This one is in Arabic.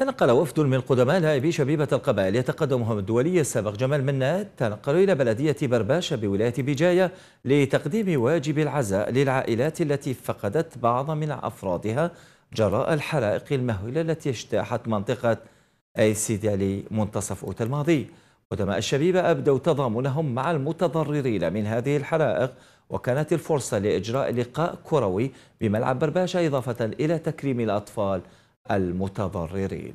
تنقل وفد من قدماء الهائبي شبيبة القبائل يتقدمهم الدولي السابق جمال منات تنقلوا إلى بلدية برباشة بولاية بجاية لتقديم واجب العزاء للعائلات التي فقدت بعض من أفرادها جراء الحرائق المهولة التي اجتاحت منطقة أي سيدي علي منتصف أوت الماضي قدماء الشبيبة أبدوا تضامنهم مع المتضررين من هذه الحرائق وكانت الفرصة لإجراء لقاء كروي بملعب برباشة إضافة إلى تكريم الأطفال المتضررين